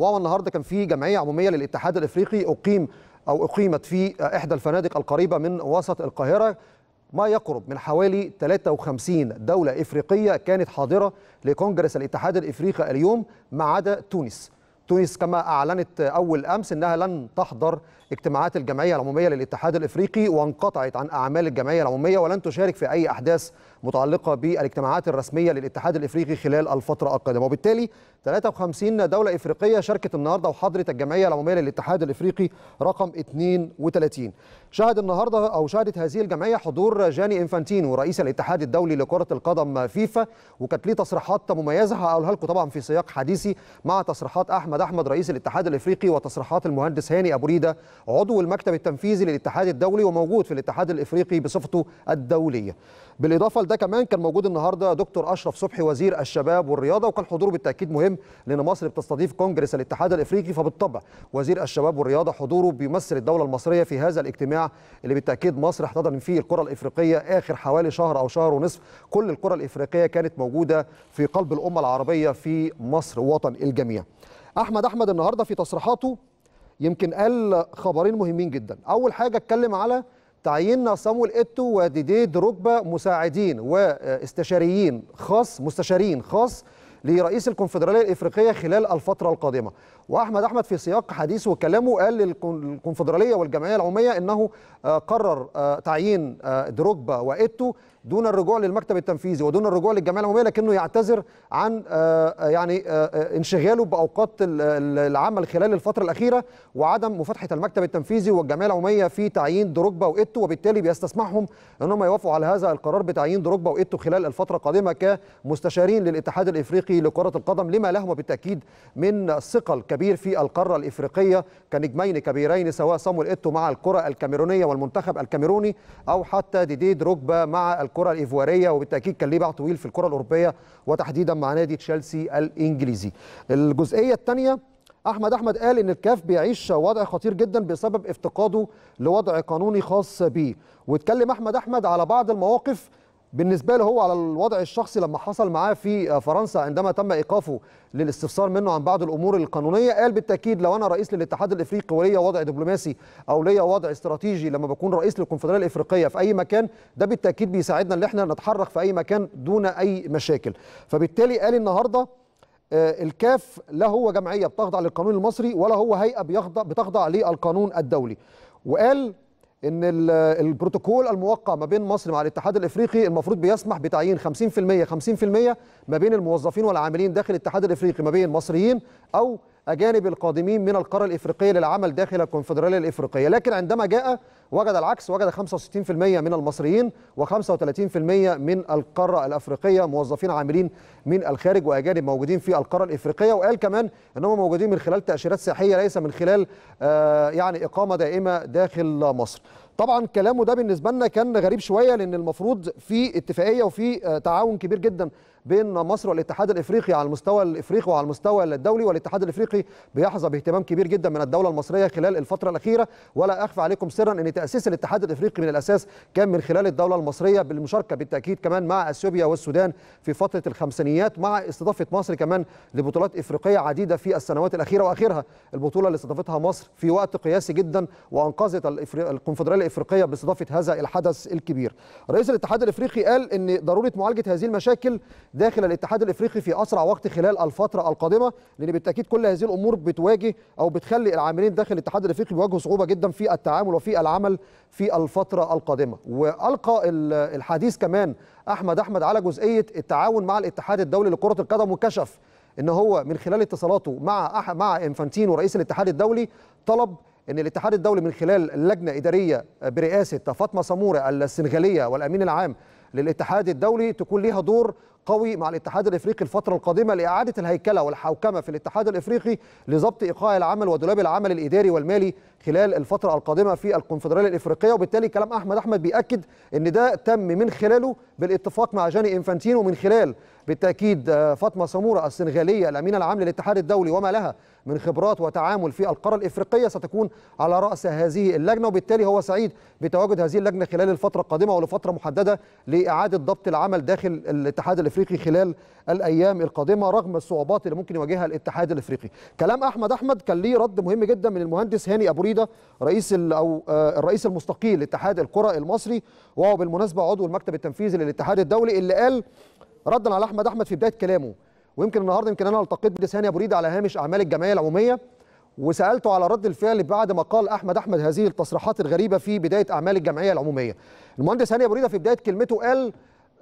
وهو النهارده كان في جمعيه عموميه للاتحاد الافريقي اقيم او اقيمت في احدى الفنادق القريبه من وسط القاهره ما يقرب من حوالي 53 دولة إفريقية كانت حاضرة لكونجرس الاتحاد الإفريقي اليوم ما عدا تونس تونس كما أعلنت أول أمس أنها لن تحضر اجتماعات الجمعية العمومية للاتحاد الإفريقي وانقطعت عن أعمال الجمعية العمومية ولن تشارك في أي أحداث متعلقة بالاجتماعات الرسمية للاتحاد الإفريقي خلال الفترة القادمة وبالتالي 53 دولة إفريقية شاركت النهاردة وحضرت الجمعية العمومية للاتحاد الإفريقي رقم 32 شهد النهاردة أو شهدت هذه الجمعية حضور جاني إنفانتينو رئيس الاتحاد الدولي لكرة القدم فيفا وكانت ليه تصريحات مميزة هقولها لكم طبعا في سياق حديثي مع تصريحات أحمد محمد احمد رئيس الاتحاد الافريقي وتصريحات المهندس هاني ابو ريده عضو المكتب التنفيذي للاتحاد الدولي وموجود في الاتحاد الافريقي بصفته الدوليه. بالاضافه لده كمان كان موجود النهارده دكتور اشرف صبحي وزير الشباب والرياضه وكان حضوره بالتاكيد مهم لان مصر بتستضيف كونجرس الاتحاد الافريقي فبالطبع وزير الشباب والرياضه حضوره بيمثل الدوله المصريه في هذا الاجتماع اللي بالتاكيد مصر احتضن فيه الكره الافريقيه اخر حوالي شهر او شهر ونصف كل الكره الافريقيه كانت موجوده في قلب الامه العربيه في مصر وطن الجميع احمد احمد النهارده في تصريحاته يمكن قال خبرين مهمين جدا اول حاجه اتكلم على تعيين صامويل ايتو وديديد دروجبا مساعدين واستشاريين خاص مستشارين خاص لرئيس الكونفدراليه الافريقيه خلال الفتره القادمه واحمد احمد في سياق حديثه وكلامه قال للكونفدراليه والجمعيه العموميه انه آه، قرر آه، تعيين آه، دروجبا وايتو دون الرجوع للمكتب التنفيذي ودون الرجوع للجمعيه العموميه لكنه يعتذر عن آه، آه، يعني آه، انشغاله باوقات العمل خلال الفتره الاخيره وعدم مفاتحه المكتب التنفيذي والجمعيه العموميه في تعيين دروجبا وايتو وبالتالي بيستسمحهم ان هم يوافقوا على هذا القرار بتعيين دروجبا وايتو خلال الفتره القادمه كمستشارين للاتحاد الافريقي لكره القدم لما لهم بالتاكيد من ثقل كبير في القاره الافريقيه كنجمين كبيرين سواء صامويل ايتو مع الكره الكاميرونيه والمنتخب الكاميروني او حتى ديدي دروجبا مع الكره الايفواريه وبالتاكيد كان ليه باع طويل في الكره الاوروبيه وتحديدا مع نادي تشيلسي الانجليزي. الجزئيه الثانيه احمد احمد قال ان الكاف بيعيش وضع خطير جدا بسبب افتقاده لوضع قانوني خاص بيه واتكلم احمد احمد على بعض المواقف بالنسبه له هو على الوضع الشخصي لما حصل معاه في فرنسا عندما تم ايقافه للاستفسار منه عن بعض الامور القانونيه قال بالتاكيد لو انا رئيس للاتحاد الافريقي وليا وضع دبلوماسي او ليا وضع استراتيجي لما بكون رئيس للكونفدراليه الافريقيه في اي مكان ده بالتاكيد بيساعدنا ان احنا نتحرك في اي مكان دون اي مشاكل فبالتالي قال النهارده آه، الكاف لا هو جمعيه بتخضع للقانون المصري ولا هو هيئه بتخضع للقانون الدولي وقال ان البروتوكول الموقع ما بين مصر مع الاتحاد الافريقي المفروض بيسمح بتعيين 50% 50% ما بين الموظفين والعاملين داخل الاتحاد الافريقي ما بين مصريين او اجانب القادمين من القاره الافريقيه للعمل داخل الكونفدراليه الافريقيه لكن عندما جاء وجد العكس وجد 65% من المصريين و35% من القارة الأفريقية موظفين عاملين من الخارج وأجانب موجودين في القارة الإفريقية وقال كمان أنهم موجودين من خلال تأشيرات سياحية ليس من خلال آه، يعني إقامة دائمة داخل مصر طبعا كلامه ده بالنسبه لنا كان غريب شويه لان المفروض في اتفاقيه وفي آه، تعاون كبير جدا بين مصر والاتحاد الافريقي على المستوى الافريقي وعلى المستوى الدولي والاتحاد الافريقي بيحظى باهتمام كبير جدا من الدوله المصريه خلال الفتره الاخيره ولا اخفى عليكم سرا ان تاسيس الاتحاد الافريقي من الاساس كان من خلال الدوله المصريه بالمشاركه بالتاكيد كمان مع اثيوبيا والسودان في فتره الخمسينيات مع استضافه مصر كمان لبطولات افريقيه عديده في السنوات الاخيره واخرها البطوله اللي استضافتها مصر في وقت قياسي جدا وانقذت الكونفدراليه الافريقيه باستضافه هذا الحدث الكبير رئيس الاتحاد الافريقي قال ان ضروره معالجه هذه المشاكل داخل الاتحاد الافريقي في اسرع وقت خلال الفتره القادمه لان بالتاكيد كل هذه الامور بتواجه او بتخلي العاملين داخل الاتحاد الافريقي بيواجهوا صعوبه جدا في التعامل وفي العمل في الفتره القادمه والقى الحديث كمان احمد احمد على جزئيه التعاون مع الاتحاد الدولي لكره القدم وكشف ان هو من خلال اتصالاته مع أح مع انفانتينو رئيس الاتحاد الدولي طلب ان الاتحاد الدولي من خلال لجنه اداريه برئاسه فاطمه سموره السنغاليه والامين العام للاتحاد الدولي تكون ليها دور قوي مع الاتحاد الافريقي الفتره القادمه لاعاده الهيكله والحوكمه في الاتحاد الافريقي لضبط ايقاع العمل ودولاب العمل الاداري والمالي خلال الفتره القادمه في الكونفدراليه الافريقيه وبالتالي كلام احمد احمد بياكد ان ده تم من خلاله بالاتفاق مع جاني انفانتينو من خلال بالتأكيد آه، فاطمة سمورة السنغالية الأمينة العام للاتحاد الدولي وما لها من خبرات وتعامل في القارة الإفريقية ستكون على رأس هذه اللجنة وبالتالي هو سعيد بتواجد هذه اللجنة خلال الفترة القادمة ولفترة محددة لإعادة ضبط العمل داخل الاتحاد الإفريقي خلال الأيام القادمة رغم الصعوبات اللي ممكن يواجهها الاتحاد الإفريقي كلام أحمد أحمد كان ليه رد مهم جدا من المهندس هاني أبو ريدة رئيس أو آه، الرئيس المستقيل لاتحاد الكرة المصري وهو بالمناسبة عضو المكتب التنفيذي للاتحاد الدولي اللي قال ردا على احمد احمد في بدايه كلامه ويمكن النهارده يمكن انا التقيت بلساني ابو ريد على هامش اعمال الجمعيه العموميه وسالته على رد الفعل بعد ما قال احمد احمد هذه التصريحات الغريبه في بدايه اعمال الجمعيه العموميه. المهندس هاني ابو ريده في بدايه كلمته قال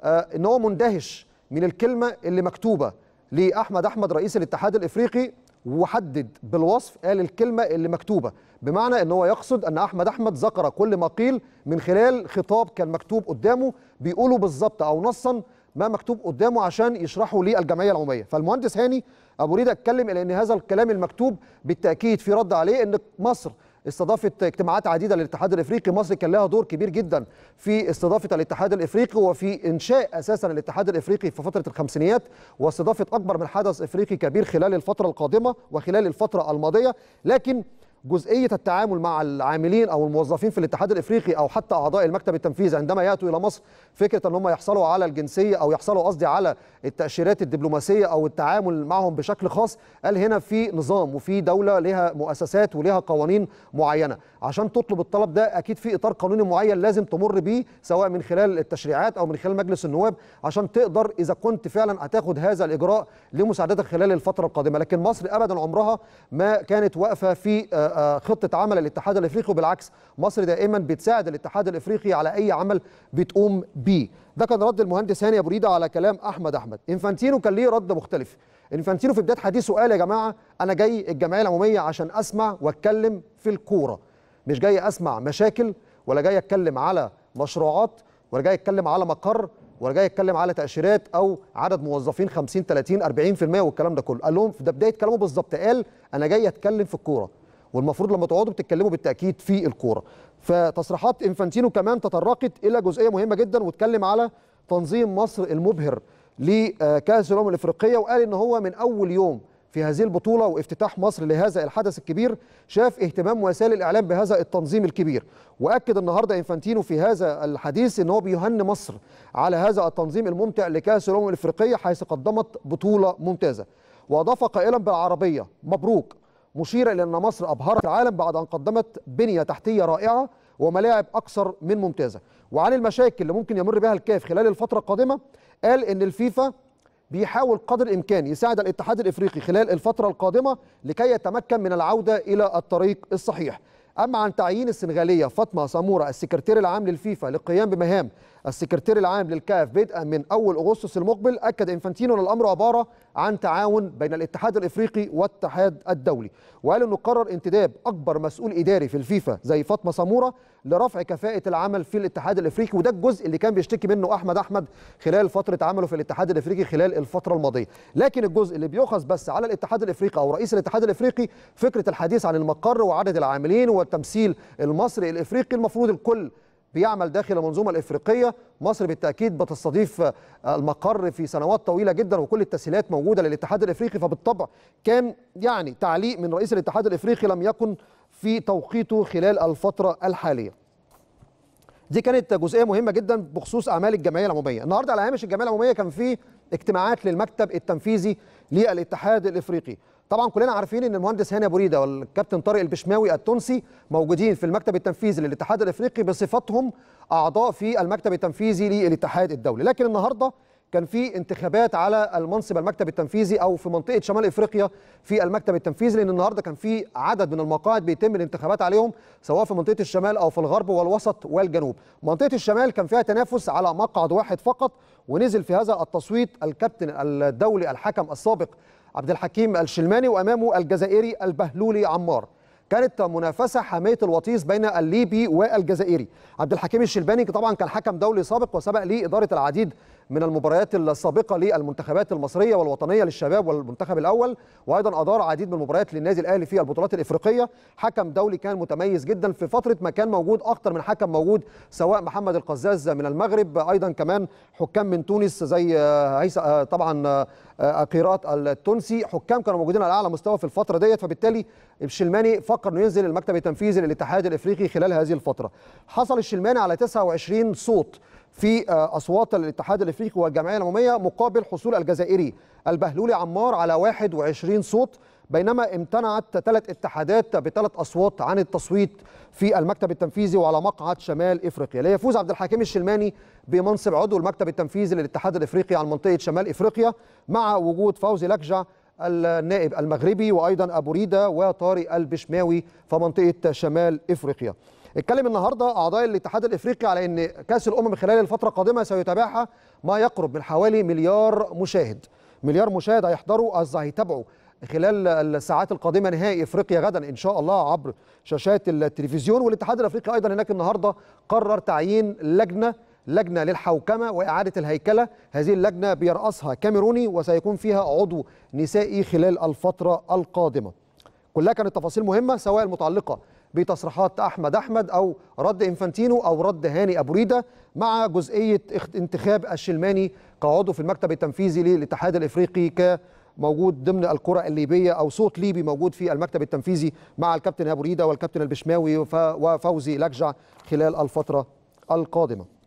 آه ان هو مندهش من الكلمه اللي مكتوبه لاحمد احمد رئيس الاتحاد الافريقي وحدد بالوصف قال الكلمه اللي مكتوبه بمعنى ان هو يقصد ان احمد احمد ذكر كل ما قيل من خلال خطاب كان مكتوب قدامه بيقوله بالظبط او نصا ما مكتوب قدامه عشان يشرحه للجمعيه العموميه فالمهندس هاني ابو ريده اتكلم الى ان هذا الكلام المكتوب بالتاكيد في رد عليه ان مصر استضافت اجتماعات عديده للاتحاد الافريقي مصر كان لها دور كبير جدا في استضافه الاتحاد الافريقي وفي انشاء اساسا الاتحاد الافريقي في فتره الخمسينيات واستضافه اكبر من حدث افريقي كبير خلال الفتره القادمه وخلال الفتره الماضيه لكن جزئيه التعامل مع العاملين او الموظفين في الاتحاد الافريقي او حتى اعضاء المكتب التنفيذي عندما ياتوا الى مصر فكره ان هم يحصلوا على الجنسيه او يحصلوا قصدي على التاشيرات الدبلوماسيه او التعامل معهم بشكل خاص قال هنا في نظام وفي دوله لها مؤسسات ولها قوانين معينه عشان تطلب الطلب ده اكيد في اطار قانوني معين لازم تمر بيه سواء من خلال التشريعات او من خلال مجلس النواب عشان تقدر اذا كنت فعلا هتاخد هذا الاجراء لمساعدتك خلال الفتره القادمه لكن مصر ابدا عمرها ما كانت واقفه في آه، آه، آه، خطه عمل الاتحاد الافريقي وبالعكس مصر دائما بتساعد الاتحاد الافريقي على اي عمل بتقوم بيه ده كان رد المهندس هاني ابو ريده على كلام احمد احمد انفانتينو كان ليه رد مختلف انفانتينو في بدايه حديثه قال يا جماعه انا جاي الجمعيه العموميه عشان اسمع واتكلم في الكوره مش جاي اسمع مشاكل ولا جاي اتكلم على مشروعات ولا جاي اتكلم على مقر ولا جاي اتكلم على تاشيرات او عدد موظفين 50 30 40% والكلام ده كله قال لهم ده بدايه كلامه بالظبط قال انا جاي اتكلم في الكوره والمفروض لما تقعدوا بتتكلموا بالتاكيد في الكوره فتصريحات انفانتينو كمان تطرقت الى جزئيه مهمه جدا واتكلم على تنظيم مصر المبهر لكاس الامم الافريقيه وقال ان هو من اول يوم في هذه البطوله وافتتاح مصر لهذا الحدث الكبير شاف اهتمام وسائل الاعلام بهذا التنظيم الكبير واكد النهارده انفانتينو في هذا الحديث ان هو بيهني مصر على هذا التنظيم الممتع لكاس الامم الافريقيه حيث قدمت بطوله ممتازه واضاف قائلا بالعربيه مبروك مشيرة إلى أن مصر أبهرت العالم بعد أن قدمت بنية تحتية رائعة وملاعب أكثر من ممتازة وعن المشاكل اللي ممكن يمر بها الكاف خلال الفترة القادمة قال أن الفيفا بيحاول قدر الإمكان يساعد الاتحاد الإفريقي خلال الفترة القادمة لكي يتمكن من العودة إلى الطريق الصحيح أما عن تعيين السنغالية فاطمة سامورة السكرتير العام للفيفا للقيام بمهام السكرتير العام للكاف بدءا من أول أغسطس المقبل أكد إنفانتينو أن الأمر عبارة عن تعاون بين الاتحاد الإفريقي والاتحاد الدولي وقال أنه قرر انتداب أكبر مسؤول إداري في الفيفا زي فاطمة سمورة لرفع كفاءة العمل في الاتحاد الإفريقي وده الجزء اللي كان بيشتكي منه أحمد أحمد خلال فترة عمله في الاتحاد الإفريقي خلال الفترة الماضية لكن الجزء اللي بيؤخذ بس على الاتحاد الإفريقي أو رئيس الاتحاد الإفريقي فكرة الحديث عن المقر وعدد العاملين والتمثيل المصري الإفريقي المفروض الكل بيعمل داخل المنظومه الافريقيه مصر بالتاكيد بتستضيف آه، المقر في سنوات طويله جدا وكل التسهيلات موجوده للاتحاد الافريقي فبالطبع كان يعني تعليق من رئيس الاتحاد الافريقي لم يكن في توقيته خلال الفتره الحاليه دي كانت جزئيه مهمه جدا بخصوص اعمال الجمعيه العموميه النهارده على هامش الجمعيه العموميه كان في اجتماعات للمكتب التنفيذي للاتحاد الافريقي طبعا كلنا عارفين ان المهندس هاني ابو والكابتن طارق البشماوي التونسي موجودين في المكتب التنفيذي للاتحاد الافريقي بصفتهم اعضاء في المكتب التنفيذي للاتحاد الدولي لكن النهارده كان في انتخابات على المنصب المكتب التنفيذي او في منطقه شمال افريقيا في المكتب التنفيذي لان النهارده كان في عدد من المقاعد بيتم الانتخابات عليهم سواء في منطقه الشمال او في الغرب والوسط والجنوب. منطقه الشمال كان فيها تنافس على مقعد واحد فقط ونزل في هذا التصويت الكابتن الدولي الحكم السابق عبد الحكيم الشلماني وامامه الجزائري البهلولي عمار. كانت منافسة حامية الوطيس بين الليبي والجزائري عبد الحكيم الشلباني طبعا كان حكم دولي سابق وسبق لإدارة إدارة العديد من المباريات السابقه للمنتخبات المصريه والوطنيه للشباب والمنتخب الاول وايضا ادار عديد من المباريات للنادي الاهلي في البطولات الافريقيه حكم دولي كان متميز جدا في فتره ما كان موجود اكتر من حكم موجود سواء محمد القزاز من المغرب ايضا كمان حكام من تونس زي آه، هيثم آه، طبعا آه، قيراط التونسي حكام كانوا موجودين على اعلى مستوى في الفتره ديت فبالتالي الشلماني فكر انه ينزل المكتب التنفيذي للاتحاد الافريقي خلال هذه الفتره حصل الشلماني على 29 صوت في آه، اصوات الاتحاد الافريقي والجمعيه العموميه مقابل حصول الجزائري البهلولي عمار على 21 صوت بينما امتنعت ثلاث اتحادات بثلاث اصوات عن التصويت في المكتب التنفيذي وعلى مقعد شمال افريقيا ليفوز عبد الحكيم الشلماني بمنصب عضو المكتب التنفيذي للاتحاد الافريقي عن منطقه شمال افريقيا مع وجود فوزي لكجع النائب المغربي وايضا ابو ريده وطارق البشماوي في منطقه شمال افريقيا اتكلم النهارده اعضاء الاتحاد الافريقي على ان كاس الامم خلال الفتره القادمه سيتابعها ما يقرب من حوالي مليار مشاهد مليار مشاهد هيحضروا قصدي هيتابعوا خلال الساعات القادمة نهائي إفريقيا غدا إن شاء الله عبر شاشات التلفزيون والاتحاد الأفريقي أيضا هناك النهاردة قرر تعيين لجنة لجنة للحوكمة وإعادة الهيكلة هذه اللجنة بيرأسها كاميروني وسيكون فيها عضو نسائي خلال الفترة القادمة كلها كانت تفاصيل مهمة سواء المتعلقة بتصريحات احمد احمد او رد انفانتينو او رد هاني ابو ريده مع جزئيه انتخاب الشلماني كعضو في المكتب التنفيذي للاتحاد الافريقي ك موجود ضمن الكره الليبيه او صوت ليبي موجود في المكتب التنفيذي مع الكابتن ابو ريده والكابتن البشماوي وفوزي لكجع خلال الفتره القادمه